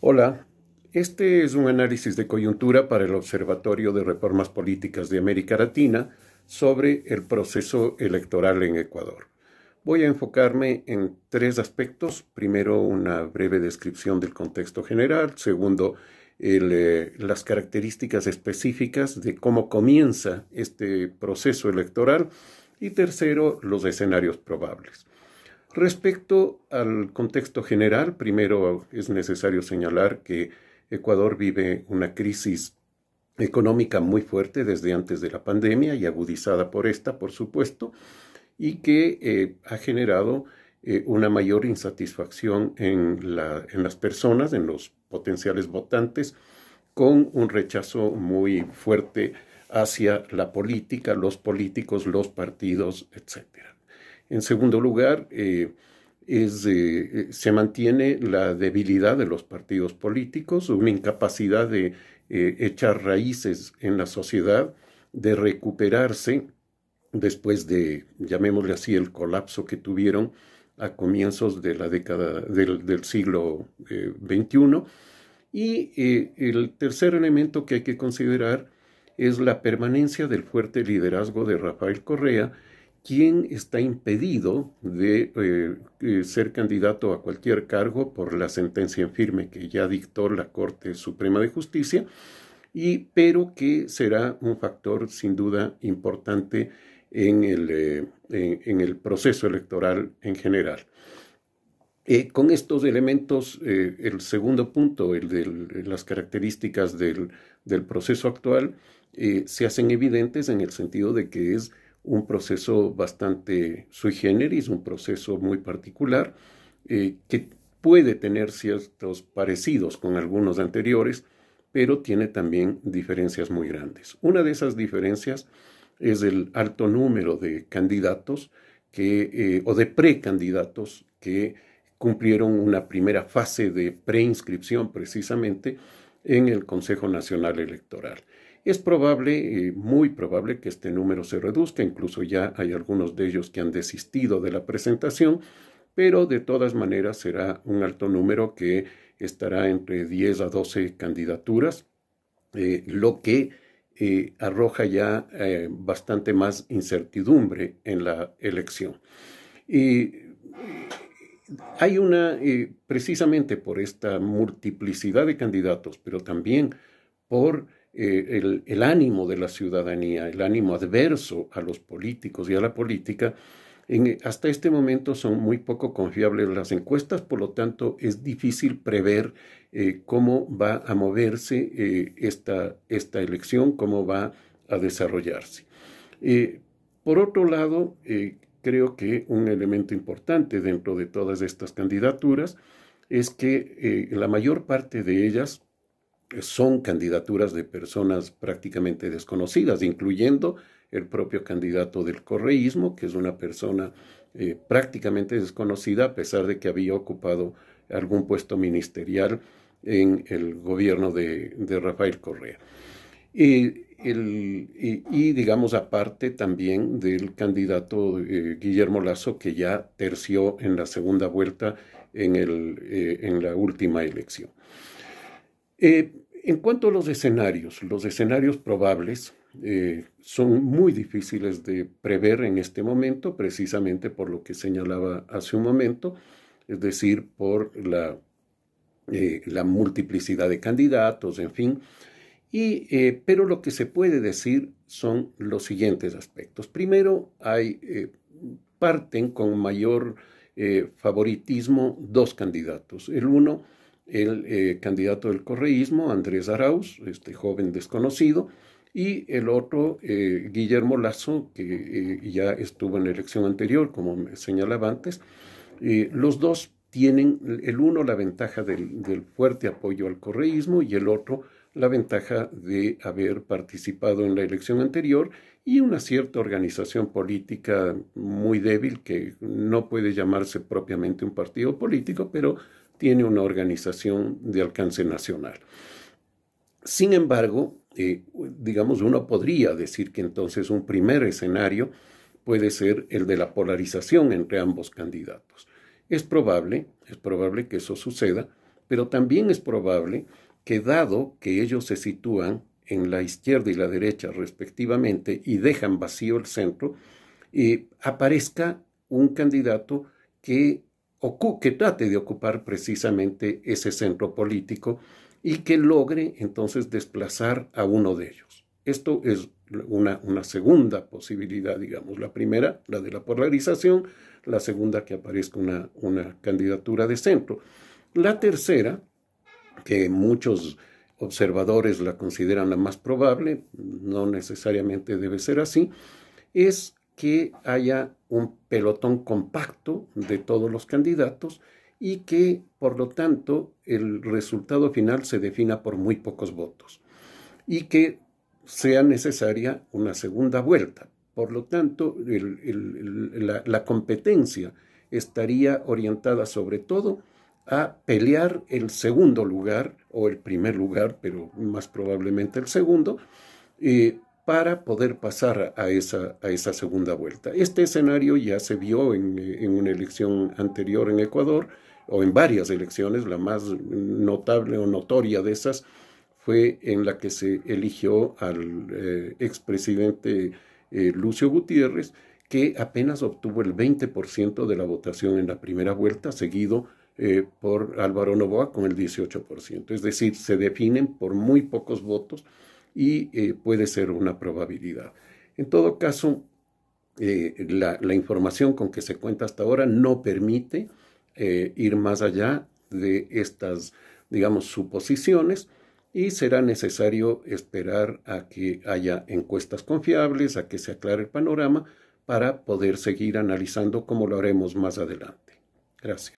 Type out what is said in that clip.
Hola, este es un análisis de coyuntura para el Observatorio de Reformas Políticas de América Latina sobre el proceso electoral en Ecuador. Voy a enfocarme en tres aspectos. Primero, una breve descripción del contexto general. Segundo, eh, las características específicas de cómo comienza este proceso electoral. Y tercero, los escenarios probables. Respecto al contexto general, primero es necesario señalar que Ecuador vive una crisis económica muy fuerte desde antes de la pandemia y agudizada por esta, por supuesto, y que eh, ha generado eh, una mayor insatisfacción en, en las personas, en los potenciales votantes, con un rechazo muy fuerte hacia la política, los políticos, los partidos, etcétera. En segundo lugar, eh, eh, se mantiene la debilidad de los partidos políticos, una incapacidad de eh, echar raíces en la sociedad, de recuperarse después de, llamémosle así, el colapso que tuvieron a comienzos de la década del, del siglo XXI. Y el tercer elemento que hay que considerar es la permanencia del fuerte liderazgo de Rafael Correa, ¿quién está impedido de eh, eh, ser candidato a cualquier cargo por la sentencia en firme que ya dictó la Corte Suprema de Justicia? Y, pero que será un factor sin duda importante en el, eh, proceso electoral en general. con estos elementos, el segundo punto, el de las características del proceso actual, se hacen evidentes en el sentido de que es un proceso bastante sui generis, un proceso muy particular, eh, que puede tener ciertos parecidos con algunos anteriores, pero tiene también diferencias muy grandes. Una de esas diferencias es el alto número de candidatos eh, o de precandidatos que cumplieron una primera fase de preinscripción precisamente en el Consejo Nacional Electoral es probable, eh, muy probable que este número se reduzca, incluso ya hay algunos de ellos que han desistido de la presentación, pero de todas maneras será un alto número que estará entre 10 a 12 candidaturas, eh, lo que eh, arroja ya bastante más incertidumbre en la elección. Y hay una, precisamente por esta multiplicidad de candidatos, pero también por eh, el, ánimo de la ciudadanía, el ánimo adverso a los políticos y a la política, eh, hasta este momento son muy poco confiables las encuestas, por lo tanto es difícil prever eh, cómo va a moverse esta, esta, elección, cómo va a desarrollarse. por otro lado, creo que un elemento importante dentro de todas estas candidaturas es que la mayor parte de ellas son candidaturas de personas prácticamente desconocidas, incluyendo el propio candidato del correísmo, que es una persona eh, prácticamente desconocida, a pesar de que había ocupado algún puesto ministerial en el gobierno de, Rafael Correa. Y, digamos aparte también del candidato eh, Guillermo Lazo, que ya terció en la segunda vuelta en eh, la última elección. Eh, en cuanto a los escenarios, los escenarios probables eh, son muy difíciles de prever en este momento, precisamente por lo que señalaba hace un momento, es decir, por la, eh, multiplicidad de candidatos, en fin. Y, pero lo que se puede decir son los siguientes aspectos. Primero, hay, parten con mayor favoritismo dos candidatos. El uno el eh, candidato del correísmo, Andrés Arauz, este joven desconocido, y el otro, eh, Guillermo Lazo, que eh, ya estuvo en la elección anterior, como señalaba antes. los dos tienen, el uno la ventaja del fuerte apoyo al correísmo y el otro la ventaja de haber participado en la elección anterior y una cierta organización política muy débil que no puede llamarse propiamente un partido político, pero tiene una organización de alcance nacional. Sin embargo, eh, digamos, uno podría decir que entonces un primer escenario puede ser el de la polarización entre ambos candidatos. Es probable, es probable que eso suceda, pero también es probable que dado que ellos se sitúan en la izquierda y la derecha respectivamente y dejan vacío el centro, eh, aparezca un candidato que que trate de ocupar precisamente ese centro político y que logre entonces desplazar a uno de ellos. Esto es una, una segunda posibilidad, digamos. La primera, la de la polarización, la segunda que aparezca una, una candidatura de centro. La tercera, que muchos observadores la consideran la más probable, no necesariamente debe ser así, es que haya un pelotón compacto de todos los candidatos y que, por lo tanto, el resultado final se defina por muy pocos votos y que sea necesaria una segunda vuelta. Por lo tanto, la, competencia estaría orientada sobre todo a pelear el segundo lugar o el primer lugar, pero más probablemente el segundo, eh, para poder pasar a esa, a esa segunda vuelta. Este escenario ya se vio en, una elección anterior en Ecuador, o en varias elecciones, la más notable o notoria de esas fue en la que se eligió al eh, expresidente eh, Lucio Gutiérrez, que apenas obtuvo el 20% de la votación en la primera vuelta, seguido eh, por Álvaro Novoa con el 18%. Es decir, se definen por muy pocos votos y eh, puede ser una probabilidad. En todo caso, eh, la, información con que se cuenta hasta ahora no permite eh, ir más allá de estas, digamos, suposiciones y será necesario esperar a que haya encuestas confiables, a que se aclare el panorama para poder seguir analizando como lo haremos más adelante. Gracias.